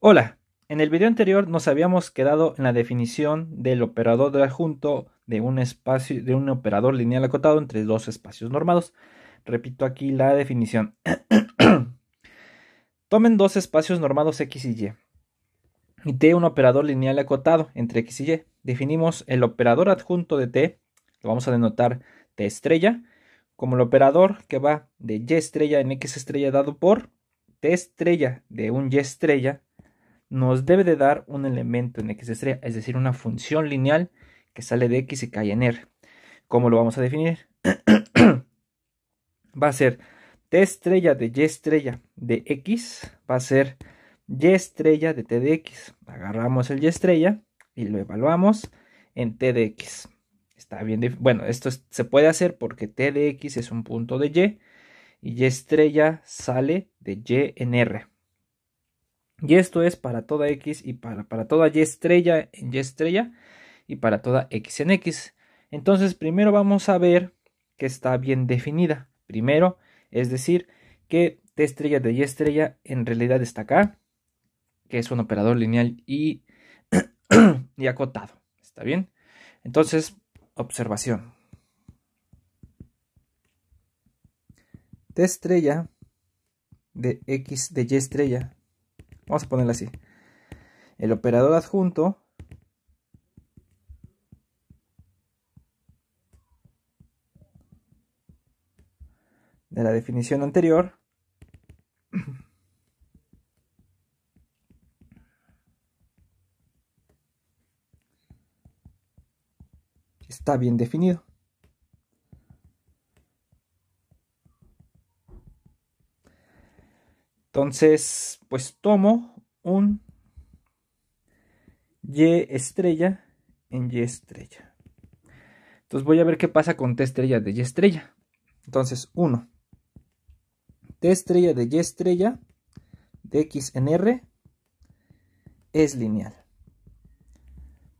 Hola, en el video anterior nos habíamos quedado en la definición del operador de adjunto de un espacio de un operador lineal acotado entre dos espacios normados. Repito aquí la definición. Tomen dos espacios normados X y Y y T un operador lineal acotado entre X y Y. Definimos el operador adjunto de T, lo vamos a denotar T estrella, como el operador que va de Y estrella en X estrella dado por T estrella de un Y estrella nos debe de dar un elemento en x estrella, es decir, una función lineal que sale de x y cae en r. ¿Cómo lo vamos a definir? va a ser t estrella de y estrella de x, va a ser y estrella de t de x. Agarramos el y estrella y lo evaluamos en t de x. Está bien, bueno, esto se puede hacer porque t de x es un punto de y y y estrella sale de y en r. Y esto es para toda X y para, para toda Y estrella en Y estrella y para toda X en X. Entonces primero vamos a ver que está bien definida. Primero, es decir, que T estrella de Y estrella en realidad está acá, que es un operador lineal y, y acotado. ¿Está bien? Entonces, observación. T estrella de X de Y estrella Vamos a ponerlo así. El operador adjunto de la definición anterior está bien definido. Entonces, pues tomo un Y estrella en Y estrella. Entonces voy a ver qué pasa con T estrella de Y estrella. Entonces, 1. T estrella de Y estrella de X en R es lineal.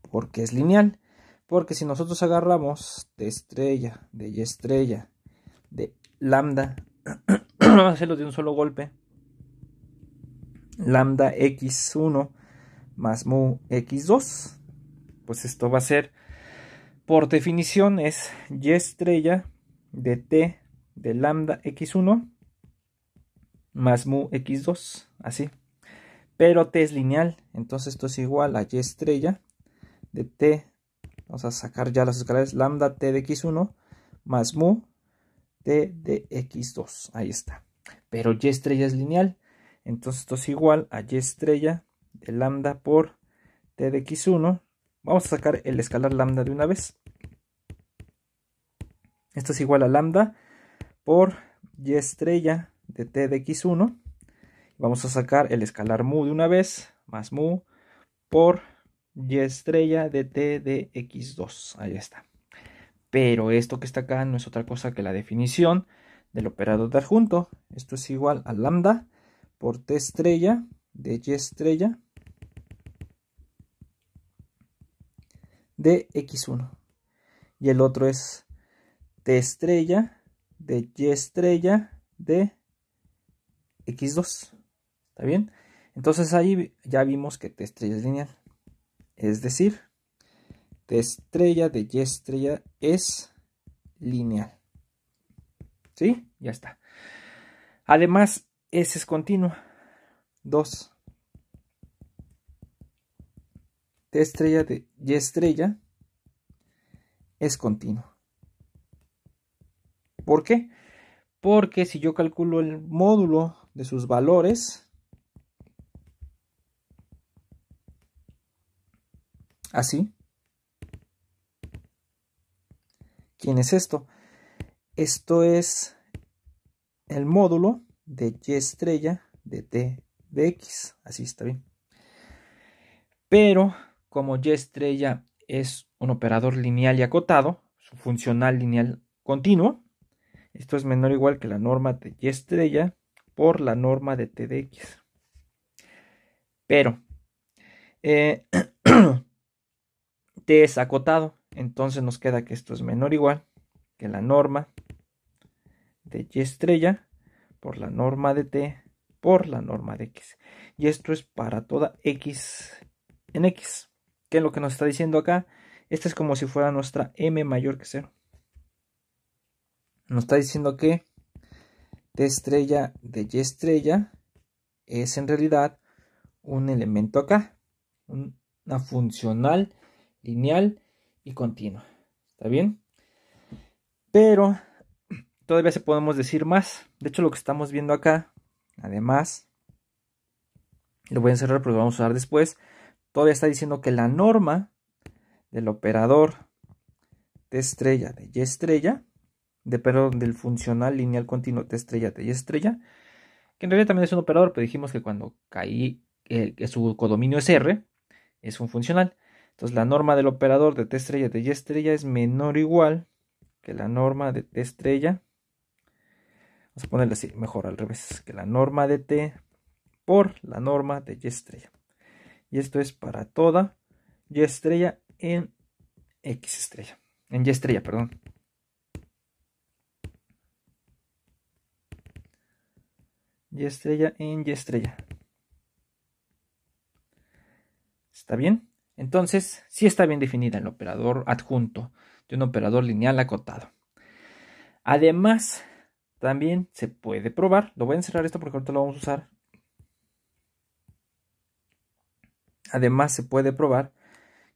¿Por qué es lineal? Porque si nosotros agarramos T estrella de Y estrella de lambda, vamos a hacerlo de un solo golpe lambda x1 más mu x2. Pues esto va a ser, por definición, es y estrella de t de lambda x1 más mu x2, así. Pero t es lineal, entonces esto es igual a y estrella de t, vamos a sacar ya las escaleras, lambda t de x1 más mu t de x2, ahí está. Pero y estrella es lineal, entonces esto es igual a y estrella de lambda por t de x1. Vamos a sacar el escalar lambda de una vez. Esto es igual a lambda por y estrella de t de x1. Vamos a sacar el escalar mu de una vez, más mu por y estrella de t de x2. Ahí está. Pero esto que está acá no es otra cosa que la definición del operador de adjunto. Esto es igual a lambda por T estrella de Y estrella de X1. Y el otro es T estrella de Y estrella de X2. ¿Está bien? Entonces ahí ya vimos que T estrella es lineal. Es decir, T estrella de Y estrella es lineal. ¿Sí? Ya está. Además, ese es continua. 2. T estrella de Y estrella es continuo. ¿Por qué? Porque si yo calculo el módulo de sus valores, así, ¿quién es esto? Esto es el módulo de y estrella de t de x. Así está bien. Pero como y estrella es un operador lineal y acotado, su funcional lineal continuo, esto es menor o igual que la norma de y estrella por la norma de t de x. Pero eh, t es acotado, entonces nos queda que esto es menor o igual que la norma de y estrella por la norma de t por la norma de x. Y esto es para toda x en x. ¿Qué es lo que nos está diciendo acá? Esta es como si fuera nuestra m mayor que 0. Nos está diciendo que t estrella de y estrella es en realidad un elemento acá. Una funcional lineal y continua. ¿Está bien? Pero todavía se podemos decir más. De hecho, lo que estamos viendo acá, además, lo voy a encerrar porque lo vamos a usar después, todavía está diciendo que la norma del operador T estrella de Y estrella, de, perdón, del funcional lineal continuo T estrella de Y estrella, que en realidad también es un operador, pero dijimos que cuando caí, eh, que su codominio es R, es un funcional. Entonces la norma del operador de T estrella de Y estrella es menor o igual que la norma de T estrella Vamos a ponerle así, mejor al revés, que la norma de T por la norma de Y estrella. Y esto es para toda Y estrella en X estrella. En Y estrella, perdón. Y estrella en Y estrella. ¿Está bien? Entonces, sí está bien definida el operador adjunto de un operador lineal acotado. Además, también se puede probar. Lo voy a encerrar esto porque ahorita lo vamos a usar. Además se puede probar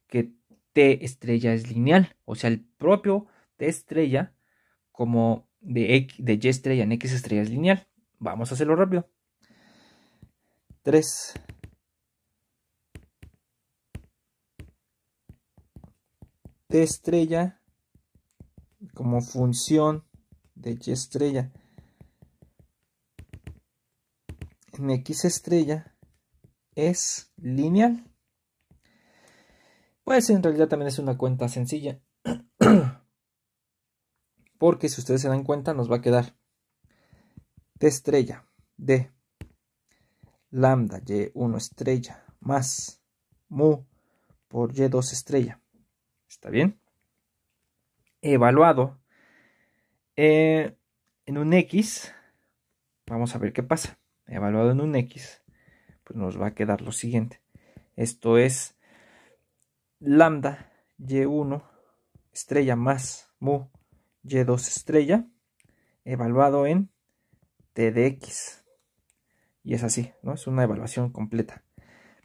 que T estrella es lineal. O sea, el propio T estrella como de, X, de Y estrella en X estrella es lineal. Vamos a hacerlo rápido. 3. T estrella como función de Y estrella. En X estrella es lineal. Pues en realidad también es una cuenta sencilla. Porque si ustedes se dan cuenta nos va a quedar T estrella de lambda Y1 estrella más mu por Y2 estrella. ¿Está bien? Evaluado eh, en un X, vamos a ver qué pasa. Evaluado en un X, pues nos va a quedar lo siguiente. Esto es lambda y1 estrella más mu y2 estrella evaluado en t de x. Y es así, ¿no? Es una evaluación completa.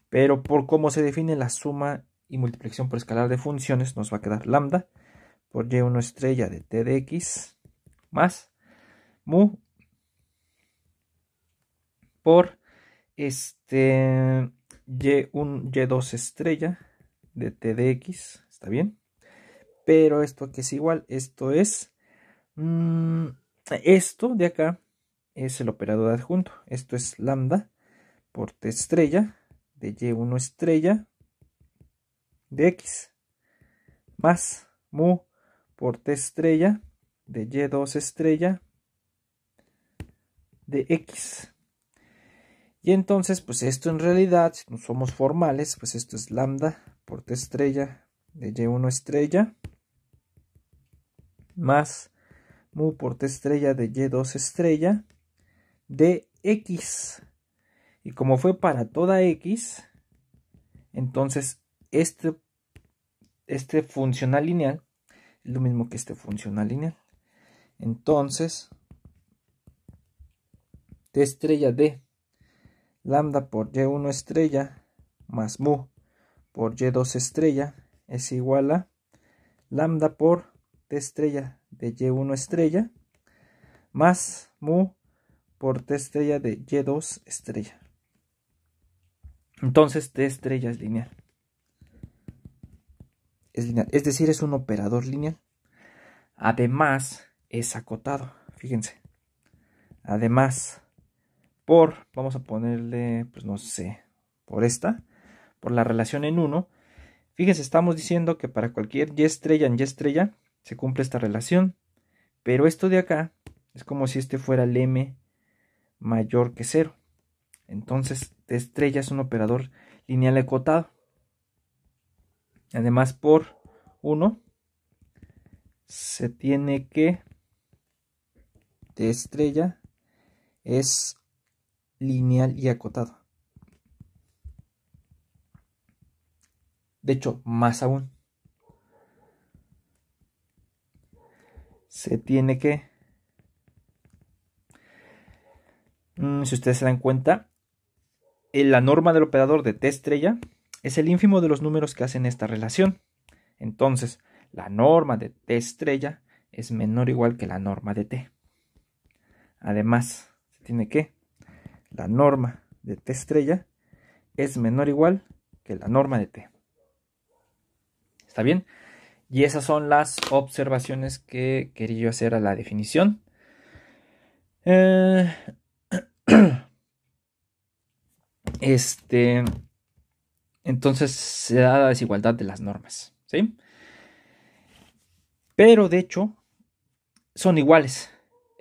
Pero por cómo se define la suma y multiplicación por escalar de funciones, nos va a quedar lambda por y1 estrella de t de x más mu por este y un y2 estrella de t de x, ¿está bien? Pero esto que es igual, esto es, mm, esto de acá es el operador adjunto, esto es lambda por t estrella de y1 estrella de x más mu por t estrella de Y2 estrella de X. Y entonces, pues esto en realidad, si no somos formales, pues esto es lambda por T estrella de Y1 estrella más mu por T estrella de Y2 estrella de X. Y como fue para toda X, entonces este, este funcional lineal es lo mismo que este funcional lineal. Entonces, T estrella de lambda por Y1 estrella más mu por Y2 estrella es igual a lambda por T estrella de Y1 estrella más mu por T estrella de Y2 estrella. Entonces T estrella es lineal. Es lineal, es decir, es un operador lineal. Además, es acotado, fíjense. Además, por, vamos a ponerle, pues no sé, por esta, por la relación en 1, fíjense, estamos diciendo que para cualquier y estrella en y estrella se cumple esta relación, pero esto de acá es como si este fuera el m mayor que 0. Entonces, de estrella es un operador lineal acotado. Además, por 1 se tiene que de estrella es lineal y acotado. De hecho, más aún. Se tiene que... Mm, si ustedes se dan cuenta, eh, la norma del operador de T estrella es el ínfimo de los números que hacen esta relación. Entonces, la norma de T estrella es menor o igual que la norma de T. Además, se tiene que la norma de T estrella es menor o igual que la norma de T. ¿Está bien? Y esas son las observaciones que quería yo hacer a la definición. Eh, este, entonces se da la desigualdad de las normas, ¿sí? Pero de hecho, son iguales.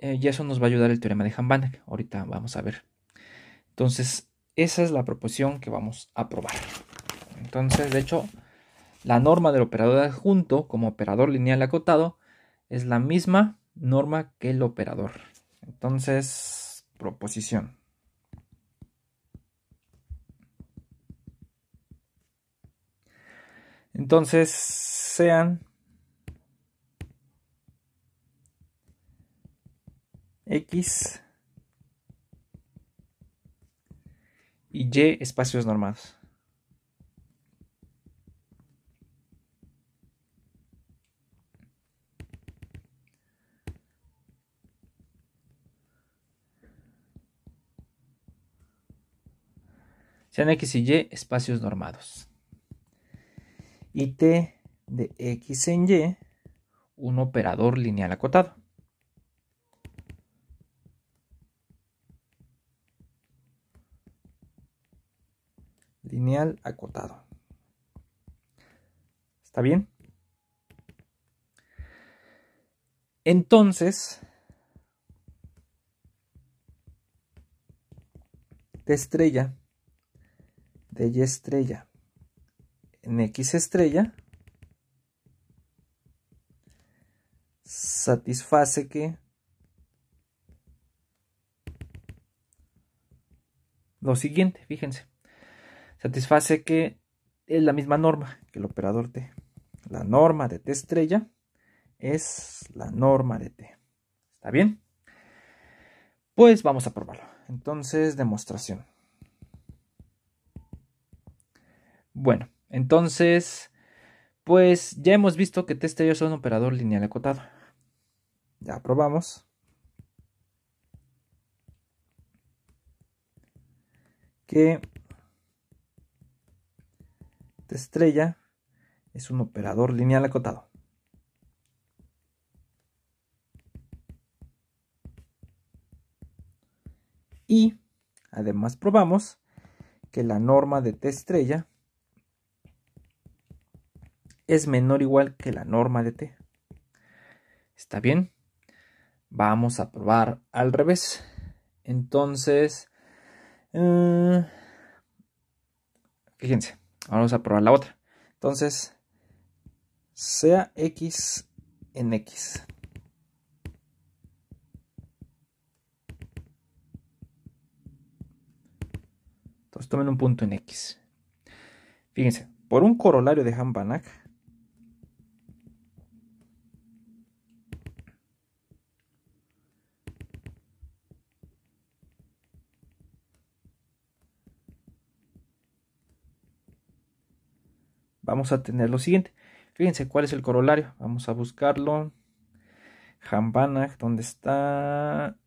Eh, y eso nos va a ayudar el teorema de Hambank. Ahorita vamos a ver. Entonces, esa es la proposición que vamos a probar. Entonces, de hecho, la norma del operador adjunto como operador lineal acotado es la misma norma que el operador. Entonces, proposición. Entonces, sean X y Y espacios normados. Sean X y Y espacios normados. Y T de X en Y, un operador lineal acotado. bien? Entonces, de estrella, de estrella, en X estrella, satisface que lo siguiente, fíjense, satisface que es la misma norma que el operador T la norma de T estrella es la norma de T. ¿Está bien? Pues vamos a probarlo. Entonces, demostración. Bueno, entonces, pues ya hemos visto que T estrella es un operador lineal acotado. Ya probamos. Que T estrella es un operador lineal acotado. Y además probamos que la norma de T estrella es menor o igual que la norma de T. ¿Está bien? Vamos a probar al revés. Entonces, eh, fíjense, vamos a probar la otra. Entonces, sea X en X. Entonces tomen un punto en X. Fíjense, por un corolario de hahn vamos a tener lo siguiente. Fíjense cuál es el corolario. Vamos a buscarlo. Hambanag, ¿dónde está?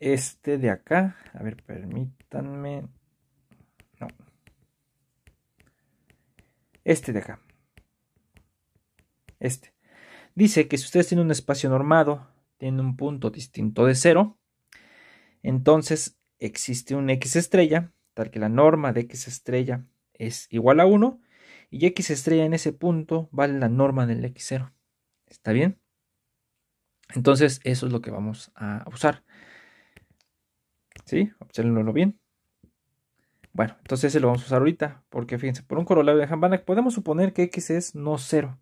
Este de acá. A ver, permítanme. No. Este de acá. Este. Dice que si ustedes tienen un espacio normado, tienen un punto distinto de cero, entonces existe un X estrella, tal que la norma de X estrella es igual a 1, y X estrella en ese punto vale la norma del X0. ¿Está bien? Entonces, eso es lo que vamos a usar. ¿Sí? Observenlo bien. Bueno, entonces ese lo vamos a usar ahorita, porque fíjense, por un corolario de Hambanach podemos suponer que X es no cero.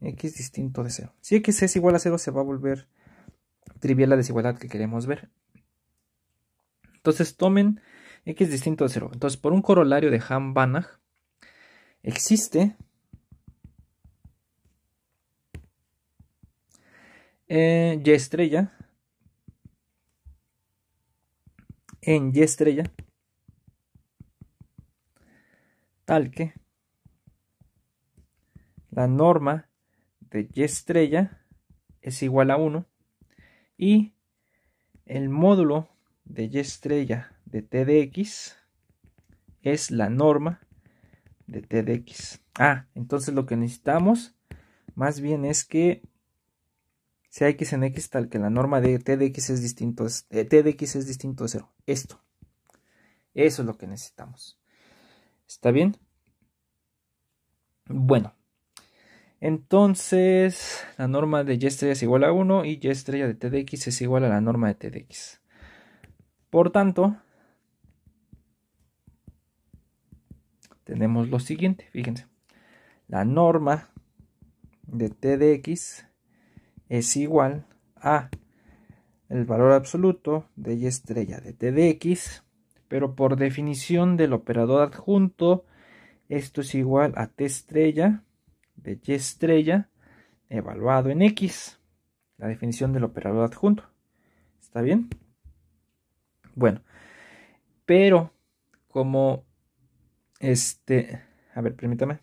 X distinto de cero. Si X es igual a 0, se va a volver trivial la desigualdad que queremos ver. Entonces tomen X distinto de cero. Entonces, por un corolario de Hambanach, existe Y estrella en Y estrella tal que la norma de Y estrella es igual a 1 y el módulo de Y estrella de T de X es la norma de t de x. Ah, entonces lo que necesitamos más bien es que sea x en x tal que la norma de TDX es distinto, eh, x es distinto a 0. Esto. Eso es lo que necesitamos. ¿Está bien? Bueno. Entonces, la norma de Y estrella es igual a 1 y Y estrella de t de x es igual a la norma de t de x. Por tanto, tenemos lo siguiente, fíjense. La norma de t de x es igual a el valor absoluto de y estrella de t de x, pero por definición del operador adjunto, esto es igual a t estrella de y estrella evaluado en x, la definición del operador adjunto. ¿Está bien? Bueno, pero como este, a ver, permítame.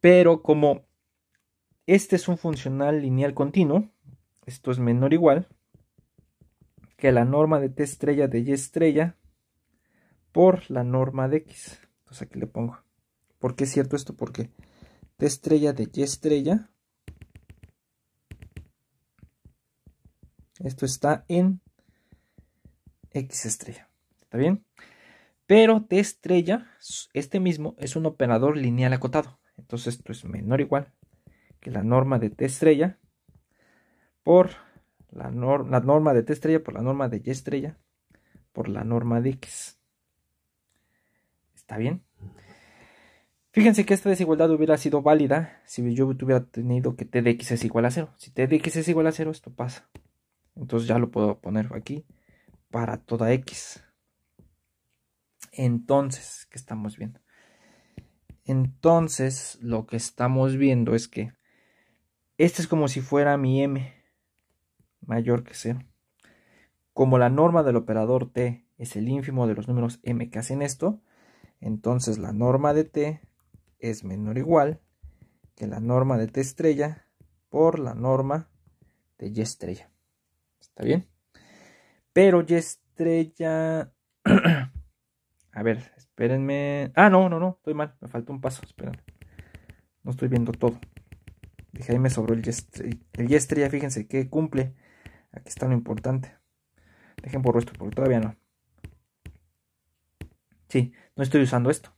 Pero como este es un funcional lineal continuo, esto es menor o igual que la norma de t estrella de y estrella por la norma de x. Entonces aquí le pongo. ¿Por qué es cierto esto? Porque t estrella de y estrella, esto está en x estrella. ¿Está bien? Pero T estrella, este mismo, es un operador lineal acotado. Entonces esto es pues, menor o igual que la norma de T estrella por la, norma de estrella por la norma de Y estrella por la norma de X. ¿Está bien? Fíjense que esta desigualdad hubiera sido válida si yo hubiera tenido que t de x es igual a cero. Si t de x es igual a cero, esto pasa. Entonces ya lo puedo poner aquí para toda x entonces que estamos viendo. Entonces lo que estamos viendo es que este es como si fuera mi m mayor que 0. Como la norma del operador t es el ínfimo de los números m que hacen esto, entonces la norma de t es menor o igual que la norma de t estrella por la norma de y estrella. ¿Está bien? Pero y estrella A ver, espérenme. Ah, no, no, no, estoy mal. Me faltó un paso, espérenme. No estoy viendo todo. Dije, ahí sobró el y El fíjense que cumple. Aquí está lo importante. Dejen por esto, porque todavía no. Sí, no estoy usando esto.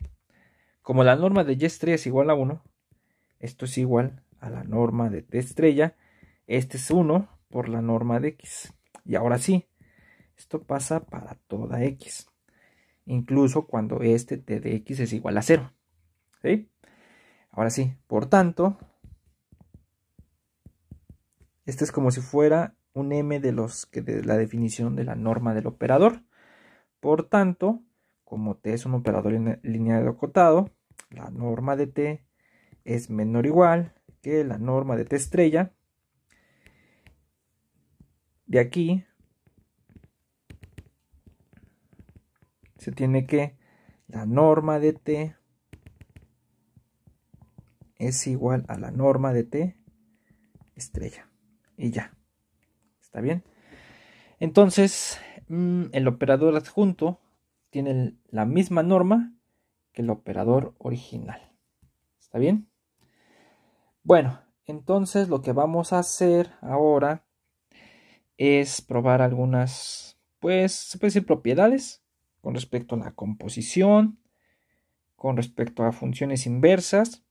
Como la norma de Y estrella es igual a 1, esto es igual a la norma de T estrella. Este es 1 por la norma de X. Y ahora sí, esto pasa para toda X incluso cuando este t de x es igual a 0. ¿sí? Ahora sí, por tanto, este es como si fuera un m de, los que la definición de la norma del operador. Por tanto, como t es un operador lineal acotado, la norma de t es menor o igual que la norma de t estrella. De aquí se tiene que la norma de t es igual a la norma de t estrella. Y ya. ¿Está bien? Entonces, mm, el operador adjunto tiene la misma norma que el operador original. ¿Está bien? Bueno, entonces lo que vamos a hacer ahora es probar algunas, pues, se puede decir propiedades con respecto a la composición, con respecto a funciones inversas.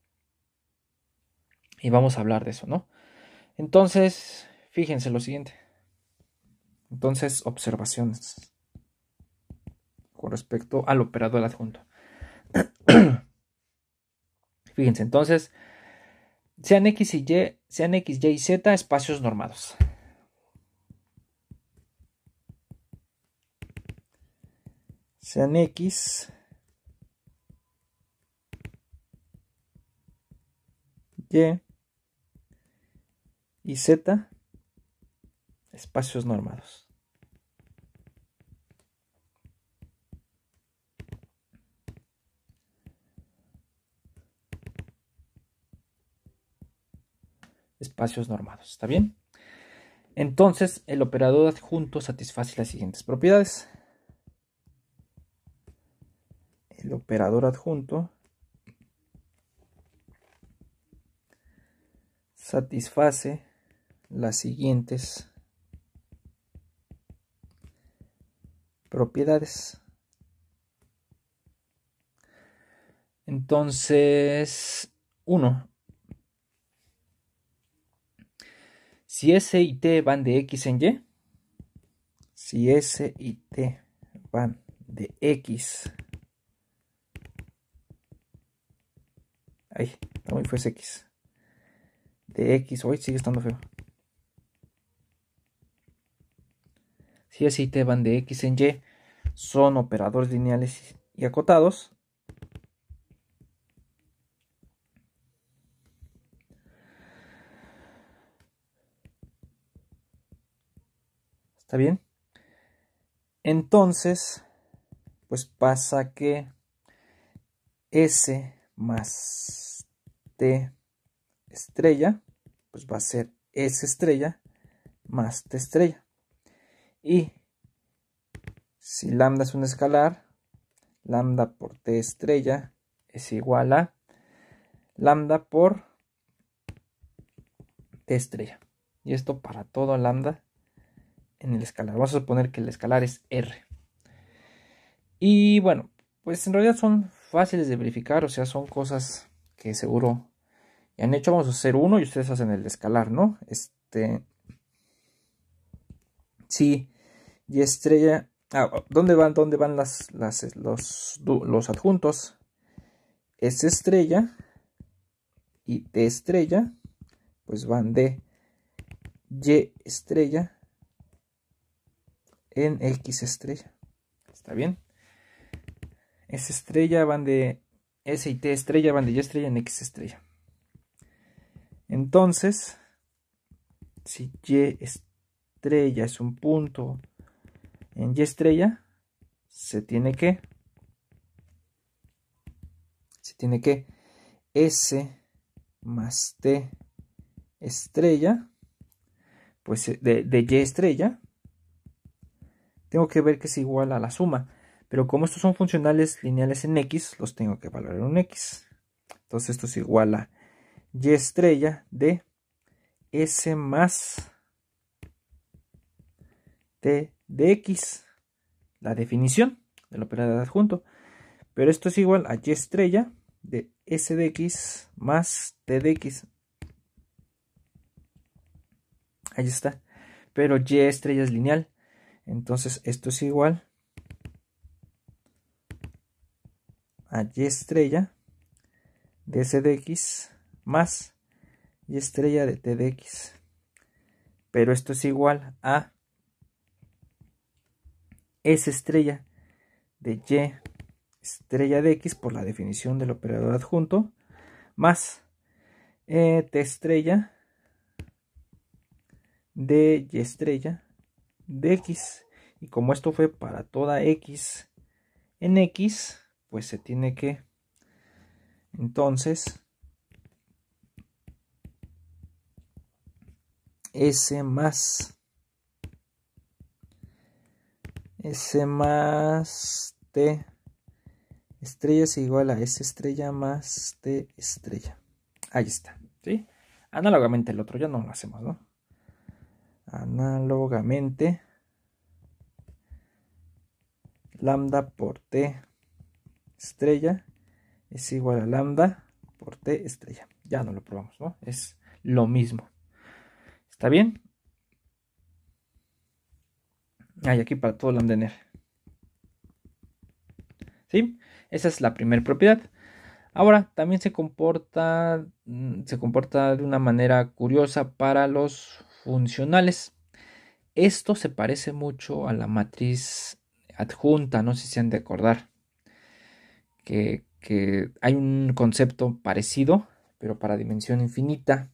Y vamos a hablar de eso, ¿no? Entonces, fíjense lo siguiente. Entonces, observaciones con respecto al operador adjunto. fíjense, entonces, sean X y Y, sean X, Y y Z espacios normados. sean X, Y y Z, espacios normados. espacios normados. ¿Está bien? Entonces, el operador adjunto satisface las siguientes propiedades. operador adjunto, satisface las siguientes propiedades. Entonces, uno, Si S y T van de X en Y, si S y T van de X Ay, está muy X. De X, hoy sigue estando feo. Si así te van de X en Y, son operadores lineales y acotados. ¿Está bien? Entonces, pues pasa que S más T estrella, pues va a ser S estrella más T estrella. Y si lambda es un escalar, lambda por T estrella es igual a lambda por T estrella. Y esto para todo lambda en el escalar. Vamos a suponer que el escalar es R. Y bueno, pues en realidad son fáciles de verificar, o sea, son cosas que seguro ya han hecho. Vamos a hacer uno y ustedes hacen el escalar, ¿no? Este. Sí. Y estrella. Ah, ¿dónde van? ¿Dónde van las, las los, los adjuntos? S estrella. Y T estrella. Pues van de Y estrella en X estrella. ¿Está bien? S estrella, van de S y T estrella van de Y estrella en X estrella. Entonces, si Y estrella es un punto en Y estrella, se tiene que, se tiene que S más T estrella, pues eh, de, de Y estrella, tengo que ver que es igual a la suma. Pero como estos son funcionales lineales en X, los tengo que valorar en X. Entonces esto es igual a Y estrella de S más T de X. La definición del operador adjunto. Pero esto es igual a Y estrella de S de X más T de X. Ahí está. Pero Y estrella es lineal. Entonces esto es igual a y estrella de S de x más y estrella de t de x. Pero esto es igual a s estrella de y estrella de x por la definición del operador adjunto más eh, t estrella de y estrella de x. Y como esto fue para toda x en x, pues se tiene que entonces S más S más T estrella es igual a S estrella más T estrella. Ahí está, ¿sí? Análogamente el otro, ya no lo hacemos, ¿no? Análogamente lambda por T estrella es igual a lambda por t estrella. Ya no lo probamos, ¿no? Es lo mismo. ¿Está bien? hay aquí para todo lambda en ¿Sí? Esa es la primera propiedad. Ahora, también se comporta, mm, se comporta de una manera curiosa para los funcionales. Esto se parece mucho a la matriz adjunta, no sé si se han de acordar que, hay un concepto parecido, pero para dimensión infinita.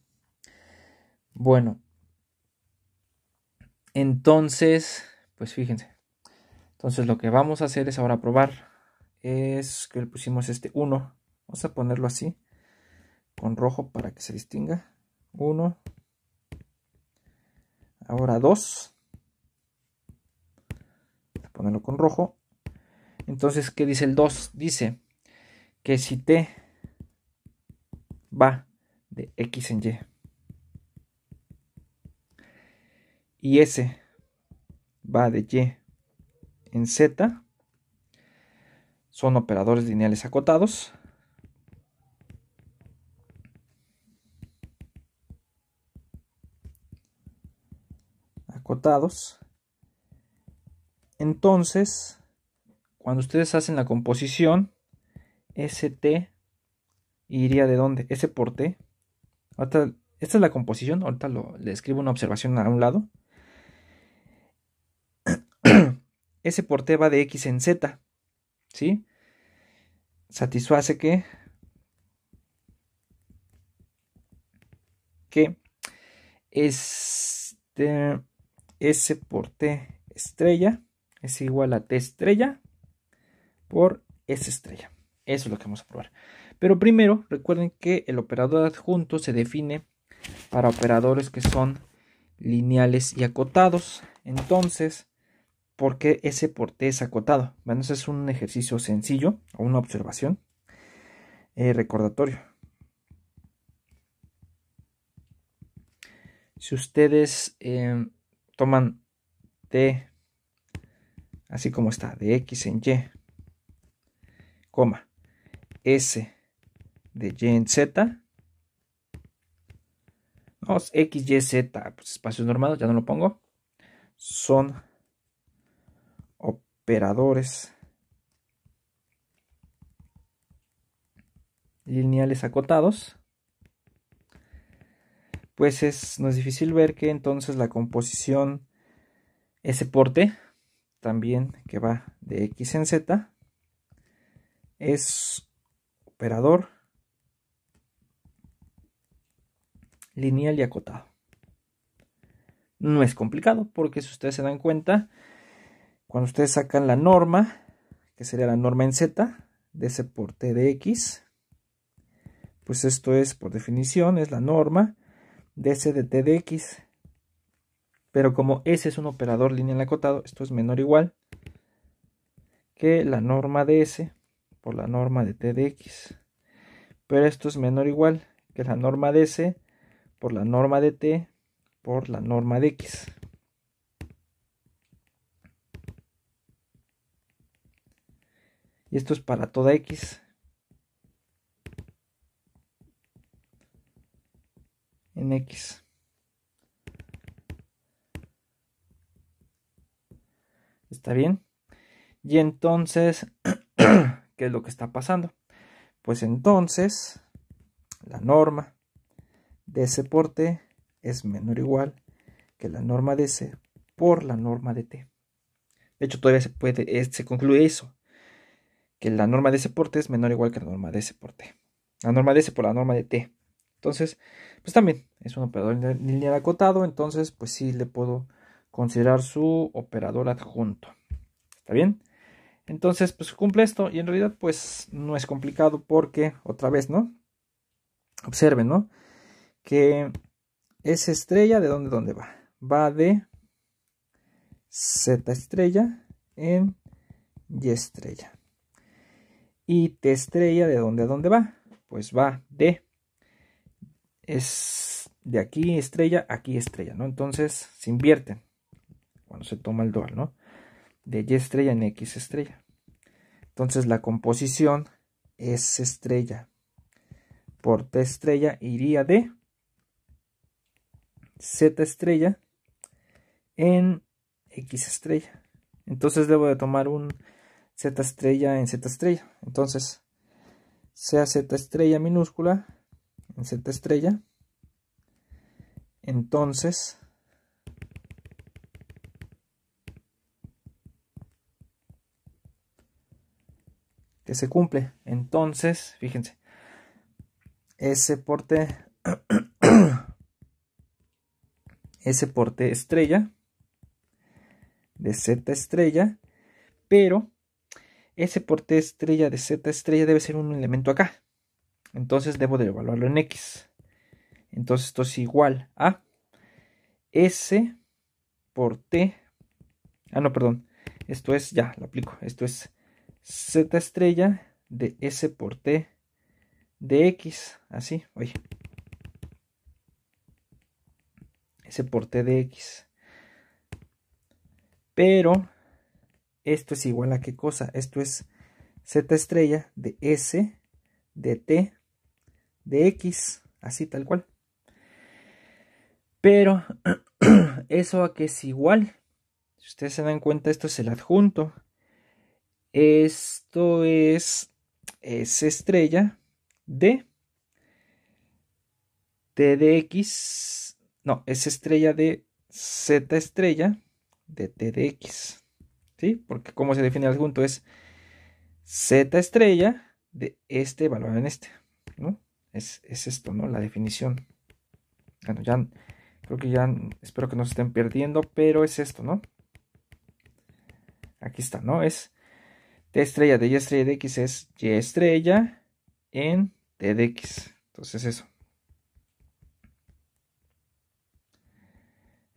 Bueno, entonces, pues fíjense. Entonces lo que vamos a hacer es ahora probar. Es que le pusimos este 1. Vamos a ponerlo así. Con rojo para que se distinga. 1. Ahora 2. Ponerlo con rojo. Entonces, ¿qué dice el 2? Dice que si t va de x en y y s va de y en z son operadores lineales acotados acotados entonces cuando ustedes hacen la composición ST iría de dónde? S por T. esta es la composición. Ahorita lo, le escribo una observación a un lado. S por T va de X en Z. ¿Sí? Satisface que. Que este S por T estrella es igual a T estrella por S estrella. Eso es lo que vamos a probar. Pero primero, recuerden que el operador adjunto se define para operadores que son lineales y acotados. Entonces, ¿por qué ese t es acotado? Bueno, ese es un ejercicio sencillo o una observación eh, recordatorio. Si ustedes em, toman t, así como está, de X en Y, coma, S de Y en Z. los X, Y, Z, pues espacios normados, ya no lo pongo. Son operadores lineales acotados. Pues es, no es difícil ver que entonces la composición ese porte, también que va de X en Z, es operador lineal y acotado. No es complicado porque si ustedes se dan cuenta, cuando ustedes sacan la norma, que sería la norma en Z, de ese por T de X, pues esto es por definición, es la norma de s de T de X. Pero como S es un operador lineal acotado, esto es menor o igual que la norma de S por la norma de t de x. Pero esto es menor o igual que la norma de c por la norma de t por la norma de x. Y esto es para toda x. En x. ¿Está bien? Y entonces lo que está pasando? Pues entonces, la norma de ese por t es menor o igual que la norma de S por la norma de t. De hecho, todavía se, puede, se concluye eso, que la norma de S por t es menor o igual que la norma de S por t. La norma de S por la norma de t. Entonces, pues también es un operador lineal acotado, entonces pues si le puedo considerar su operador adjunto. ¿Está bien? Entonces, pues cumple esto y en realidad pues no es complicado porque, otra vez, ¿no? Observen, ¿no? Que esa estrella, ¿de dónde, dónde va? Va de Z estrella en Y estrella. Y T estrella, ¿de dónde, dónde va? Pues va de... Es de aquí estrella, aquí estrella, ¿no? Entonces se invierten cuando se toma el dual, ¿no? de y estrella en x estrella. Entonces la composición es estrella por t estrella iría de z estrella en x estrella. Entonces debo de tomar un z estrella en z estrella. Entonces sea z estrella minúscula en z estrella. Entonces se cumple. Entonces, fíjense, ese porte, ese porte estrella, de Z estrella, pero ese porte estrella de Z estrella debe ser un elemento acá. Entonces debo de evaluarlo en X. Entonces esto es igual a S por T. Ah, no, perdón. Esto es, ya, lo aplico. Esto es Z estrella de S por T de X. Así, oye. S por T de X. Pero esto es igual a qué cosa. Esto es Z estrella de S de T de X. Así tal cual. Pero eso a qué es igual. Si ustedes se dan cuenta, esto es el adjunto. Esto es es estrella de tdx No, es estrella de Z estrella de tdx ¿Sí? Porque cómo se define el junto, es Z estrella de este valor en este. ¿no? Es, es, esto, ¿no? La definición. Bueno, ya creo que ya espero que no se estén perdiendo, pero es esto, ¿no? Aquí está, ¿no? Es T estrella de Y estrella de X es Y estrella en T de X. Entonces eso.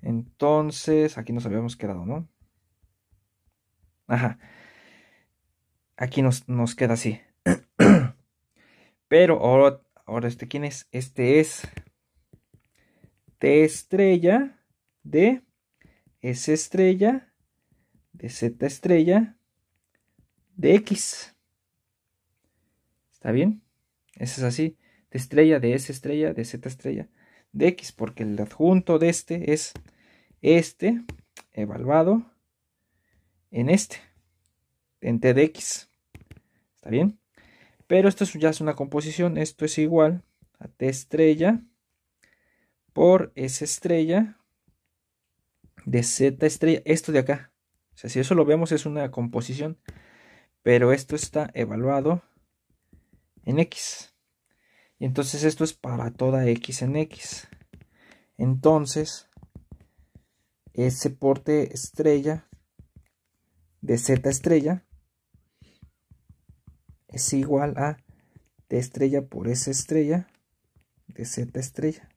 Entonces, aquí nos habíamos quedado, ¿no? Ajá. Aquí nos, nos queda así. Pero ahora, ahora, este, ¿quién es? Este es T estrella de S estrella de Z estrella de X. ¿Está bien? Ese es así. De estrella, de S estrella, de Z estrella, de X. Porque el adjunto de este es este evaluado en este. En T de X. ¿Está bien? Pero esto ya es una composición. Esto es igual a T estrella por S estrella de Z estrella. Esto de acá. O sea, si eso lo vemos es una composición pero esto está evaluado en x. Y entonces esto es para toda x en x. Entonces, ese porte estrella de z estrella es igual a t estrella por s estrella de z estrella.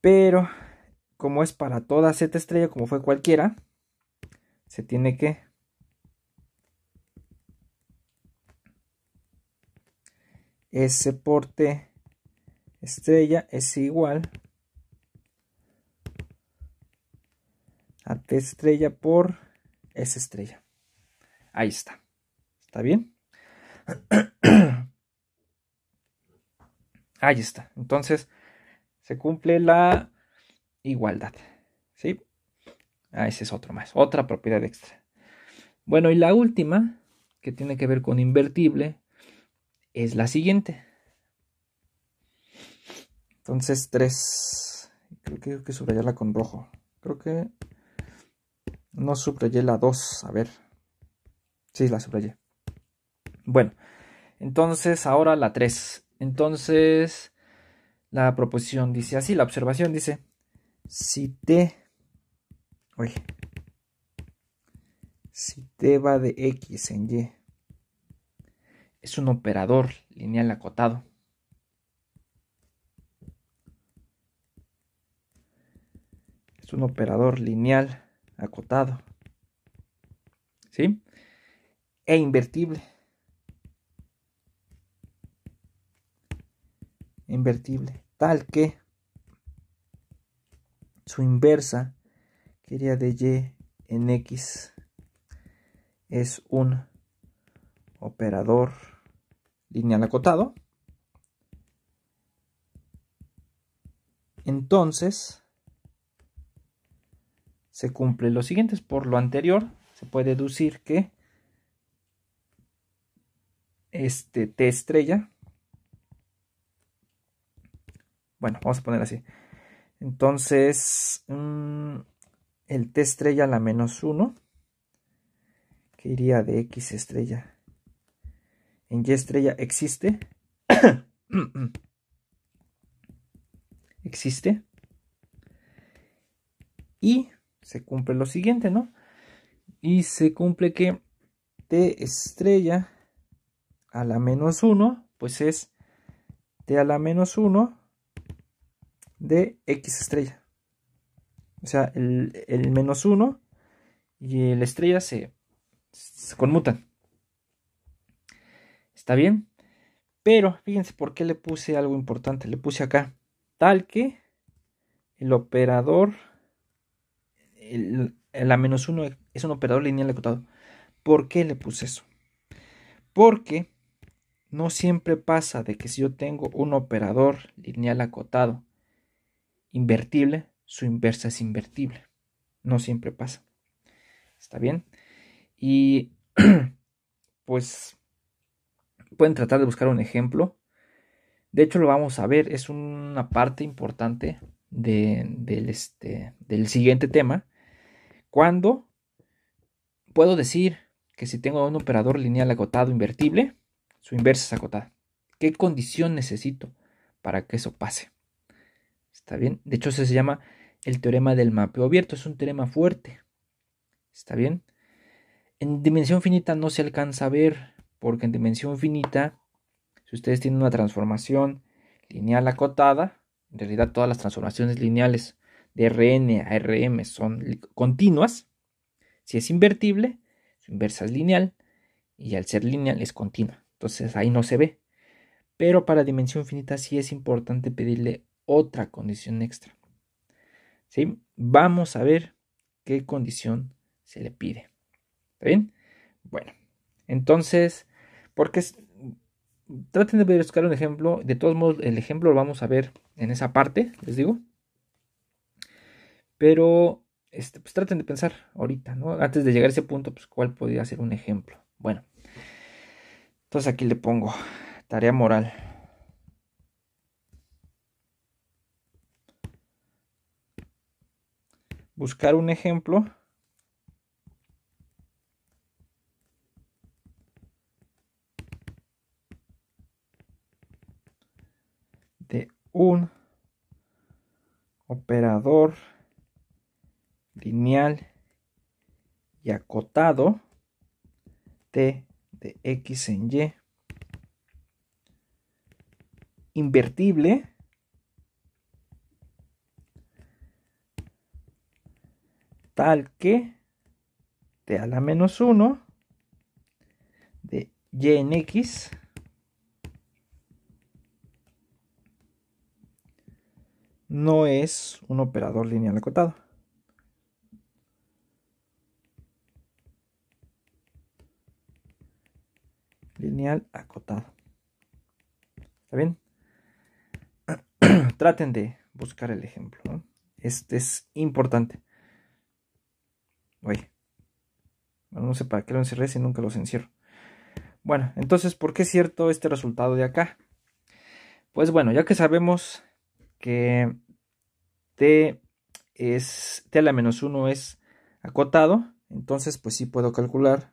Pero, como es para toda z estrella, como fue cualquiera, se tiene que S por T estrella es igual a T estrella por S estrella. Ahí está. ¿Está bien? Ahí está. Entonces se cumple la igualdad. ¿Sí? Ah, ese es otro más. Otra propiedad extra. Bueno, y la última, que tiene que ver con invertible, es la siguiente. Entonces, 3. Creo que hay que subrayarla con rojo. Creo que no subrayé la 2. A ver. Sí, la subrayé. Bueno, entonces ahora la 3. Entonces, la proposición dice así, la observación dice, si t, oye, si t va de x en y es un operador lineal acotado. Es un operador lineal acotado. ¿Sí? E invertible. Invertible. Tal que su inversa, que de y en x, es un operador lineal acotado. Entonces, se cumple lo siguiente. Por lo anterior, se puede deducir que este T estrella, bueno, vamos a poner así. Entonces, mm, el T estrella a la menos 1, que iría de X estrella en qué estrella existe. existe. Y se cumple lo siguiente, ¿no? Y se cumple que T estrella a la menos 1, pues es T a la menos 1 de X estrella. O sea, el, menos 1 y la estrella se, se conmutan. ¿Está bien? Pero fíjense por qué le puse algo importante. Le puse acá. Tal que el operador. El, la menos 1 es un operador lineal acotado. ¿Por qué le puse eso? Porque no siempre pasa de que si yo tengo un operador lineal acotado invertible, su inversa es invertible. No siempre pasa. ¿Está bien? Y pues pueden tratar de buscar un ejemplo. De hecho, lo vamos a ver, es una parte importante del, este, del siguiente tema. Cuando puedo decir que si tengo un operador lineal agotado invertible, su inversa es acotada. ¿Qué condición necesito para que eso pase? ¿Está bien? De hecho, se llama el teorema del mapeo abierto. Es un teorema fuerte. ¿Está bien? En dimensión finita no se alcanza a ver porque en dimensión finita, si ustedes tienen una transformación lineal acotada, en realidad todas las transformaciones lineales de Rn a Rm son continuas, si es invertible, su inversa es lineal y al ser lineal es continua. Entonces ahí no se ve. Pero para dimensión finita sí es importante pedirle otra condición extra. ¿Sí? Vamos a ver qué condición se le pide. ¿Está bien? Bueno, entonces porque traten de buscar un ejemplo. De todos modos, el ejemplo lo vamos a ver en esa parte, les digo. Pero este, pues traten de pensar ahorita, ¿no? Antes de llegar a ese punto, pues cuál podría ser un ejemplo. Bueno, entonces aquí le pongo tarea moral. Buscar un ejemplo un operador lineal y acotado t de x en y invertible tal que t a la menos 1 de y en x no es un operador lineal acotado. Lineal acotado. ¿Está bien? Traten de buscar el ejemplo. Este es importante. Oye. no sé para qué lo encerré si nunca los encierro. Bueno, entonces, ¿por qué es cierto este resultado de acá? Pues bueno, ya que sabemos que t es t a la menos 1 es acotado, entonces pues sí puedo calcular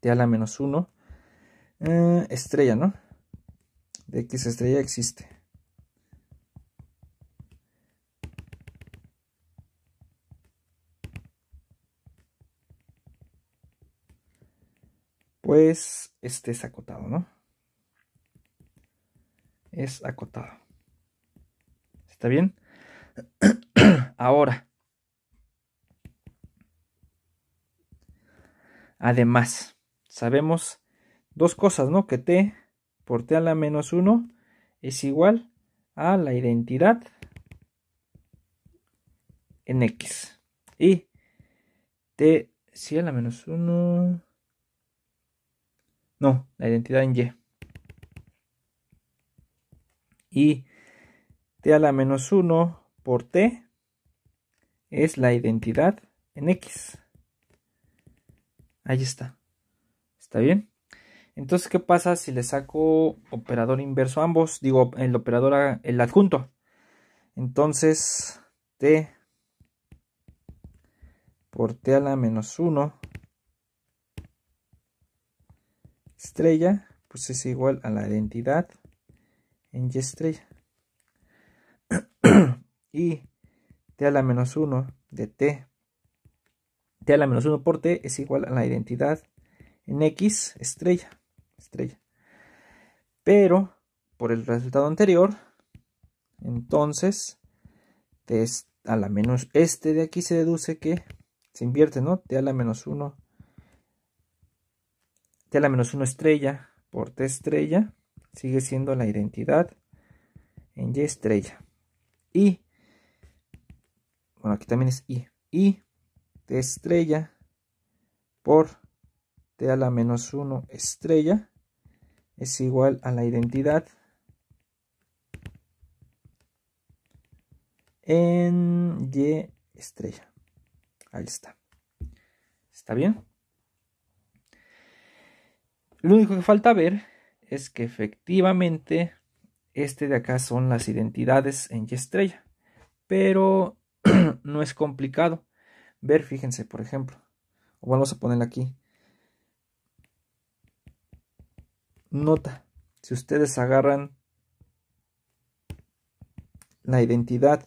t a la menos 1 eh, estrella, ¿no? De x estrella existe. Pues este es acotado, ¿no? es acotado. ¿Está bien? Ahora. Además, sabemos dos cosas, ¿no? Que t por t a la menos 1 es igual a la identidad en x. Y t si a la menos 1... No, la identidad en y y t a la menos 1 por t es la identidad en x. Ahí está. ¿Está bien? Entonces, ¿qué pasa si le saco operador inverso a ambos? Digo, el operador, el adjunto. Entonces, t por t a la menos 1 estrella, pues es igual a la identidad en Y estrella. y t a la menos 1 de t. t a la menos 1 por t es igual a la identidad en x estrella. estrella. Pero por el resultado anterior, entonces t a la menos este de aquí se deduce que se invierte, ¿no? t a la menos 1 t a la menos 1 estrella por t estrella sigue siendo la identidad en Y estrella. Y, bueno, aquí también es I. I de estrella por T a la menos 1 estrella es igual a la identidad en Y estrella. Ahí está. ¿Está bien? Lo único que falta ver es que efectivamente este de acá son las identidades en Y estrella. Pero no es complicado ver, fíjense, por ejemplo. vamos a poner aquí. Nota, si ustedes agarran la identidad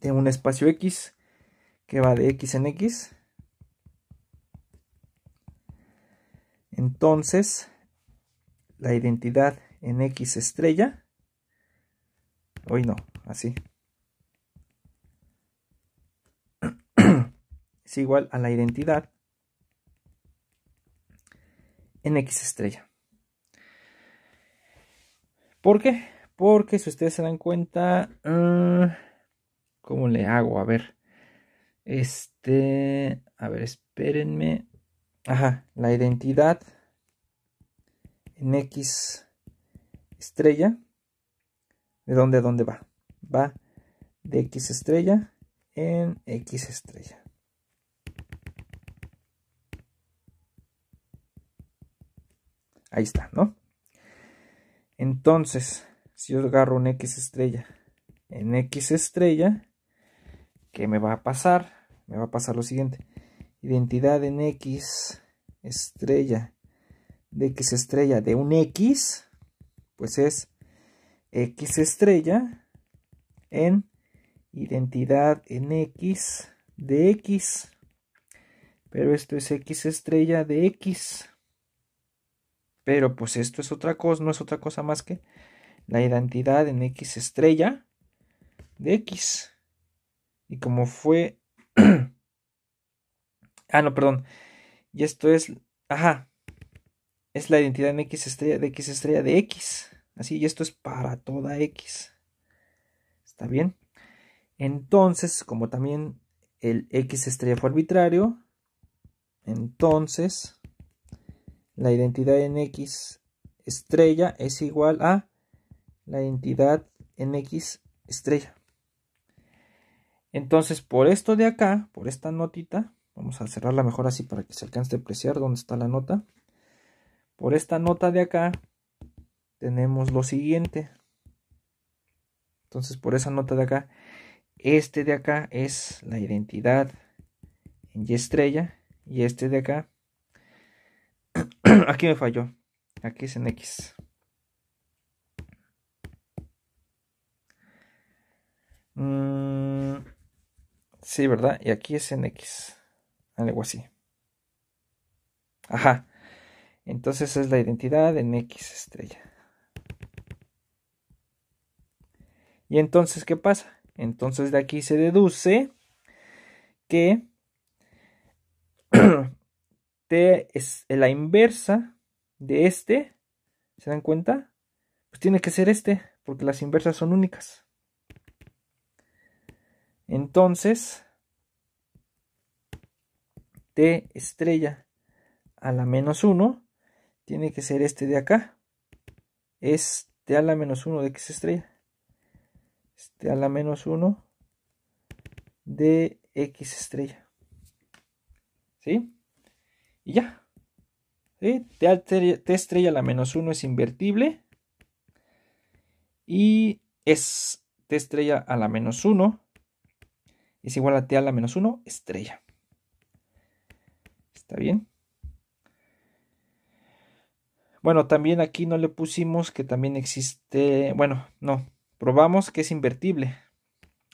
de un espacio X que va de X en X, entonces la identidad en X estrella. Hoy no, así. es igual a la identidad en X estrella. ¿Por qué? Porque si ustedes se dan cuenta, ah, ¿cómo le hago? A ver, este, a ver, espérenme. Ajá, la identidad en X estrella. ¿De dónde a dónde va? Va de X estrella en X estrella. Ahí está, ¿no? Entonces, si yo agarro un X estrella en X estrella, ¿qué me va a pasar? Me va a pasar lo siguiente. Identidad en X estrella de X estrella de un X, pues es X estrella en identidad en X de X. Pero esto es X estrella de X. Pero pues esto es otra cosa, no es otra cosa más que la identidad en X estrella de X. Y como fue... ah, no, perdón. Y esto es... Ajá, es la identidad en X estrella de X estrella de X. Así, y esto es para toda X. ¿Está bien? Entonces, como también el X estrella fue arbitrario, entonces la identidad en X estrella es igual a la identidad en X estrella. Entonces, por esto de acá, por esta notita, vamos a cerrarla mejor así para que se alcance a apreciar dónde está la nota. Por esta nota de acá tenemos lo siguiente. Entonces, por esa nota de acá, este de acá es la identidad en Y estrella y este de acá, aquí me falló, aquí es en X. Mm, sí, ¿verdad? Y aquí es en X, algo así. Ajá. Entonces es la identidad en X estrella. Y entonces, ¿qué pasa? Entonces de aquí se deduce que T es la inversa de este. ¿Se dan cuenta? Pues tiene que ser este, porque las inversas son únicas. Entonces, T estrella a la menos 1 tiene que ser este de acá. Es este a la menos 1 de x estrella. Este la menos 1 de x estrella. ¿Sí? Y ya. ¿Sí? T, estrella a la menos 1 es invertible. Y es T estrella a la menos 1 es igual a T a la menos 1 estrella. ¿Está bien? Bueno, también aquí no le pusimos que también existe, bueno, no, probamos que es invertible.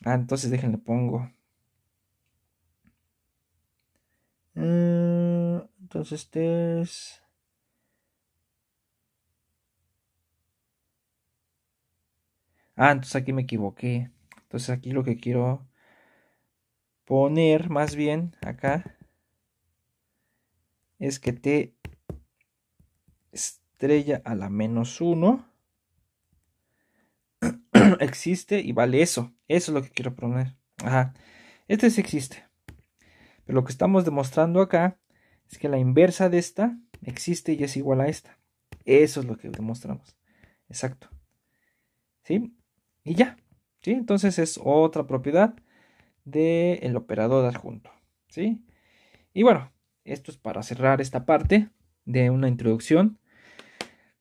Ah, entonces déjenle pongo. Mm, entonces este es... Ah, entonces aquí me equivoqué. Entonces aquí lo que quiero poner más bien acá es que T estrella a la menos 1 existe y vale eso. Eso es lo que quiero poner. Ajá. Este sí existe. Pero lo que estamos demostrando acá es que la inversa de esta existe y es igual a esta. Eso es lo que demostramos. Exacto. ¿Sí? Y ya. ¿Sí? Entonces es otra propiedad del operador adjunto. ¿Sí? Y bueno, esto es para cerrar esta parte de una introducción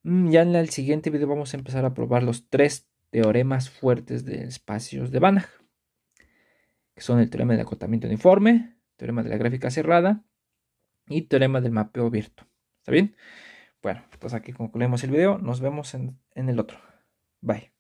Mm, ya en el siguiente video vamos a empezar a probar los tres teoremas fuertes de espacios de Banach, que son el teorema de acotamiento uniforme, teorema de la gráfica cerrada y teorema del mapeo abierto. ¿Está bien? Bueno, pues aquí concluimos el video. Nos vemos en, en el otro. Bye.